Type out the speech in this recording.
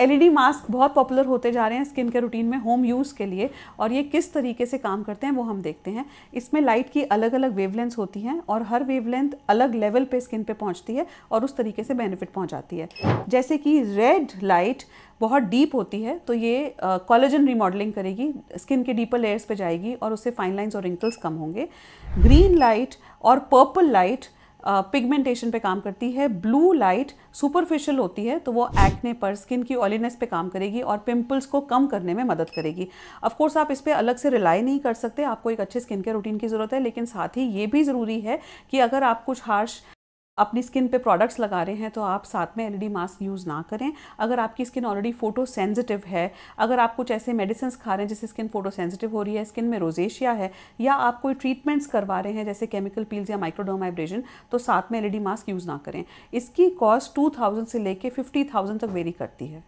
LED mask e बहुत popular होते जा रहे हैं स्किन के रूटीन में होम यूज़ के लिए और ये किस तरीके से काम करते हैं वो हम देखते हैं इसमें लाइट की अलग अलग वेवलेंथ होती हैं और हर वेवलेंथ अलग लेवल पे स्किन पे पहुंचती है और उस तरीके से बेनिफिट पहुंचाती है जैसे कि रेड लाइट बहुत डीप होती है तो ये कॉलेजन रिमॉडलिंग करेगी स्किन के डीपर लेयर्स पर जाएगी और उससे फाइन लाइन्स और रिंकल्स कम होंगे ग्रीन लाइट और पर्पल लाइट पिगमेंटेशन पे काम करती है ब्लू लाइट सुपरफिशियल होती है तो वो एक्ने पर स्किन की ऑयलीनेस पे काम करेगी और पिंपल्स को कम करने में मदद करेगी ऑफ कोर्स आप इस पर अलग से रिलाई नहीं कर सकते आपको एक अच्छे स्किन केयर रूटीन की ज़रूरत है लेकिन साथ ही ये भी ज़रूरी है कि अगर आप कुछ हार्श अपनी स्किन पे प्रोडक्ट्स लगा रहे हैं तो आप साथ में एलईडी मास्क यूज़ ना करें अगर आपकी स्किन ऑलरेडी फोटो सेंसिटिव है अगर आप कुछ ऐसे मेडिसिन खा रहे हैं जिससे स्किन फोटो सेंसिटिव हो रही है स्किन में रोजेशिया है या आप कोई ट्रीटमेंट्स करवा रहे हैं जैसे केमिकल पील्स या माइक्रोडोमाइब्रेशन तो साथ में एल मास्क यूज़ ना करें इसकी कॉस्ट टू थाउजेंड से लेकर फिफ्टी थाउजेंड तक वेरी करती है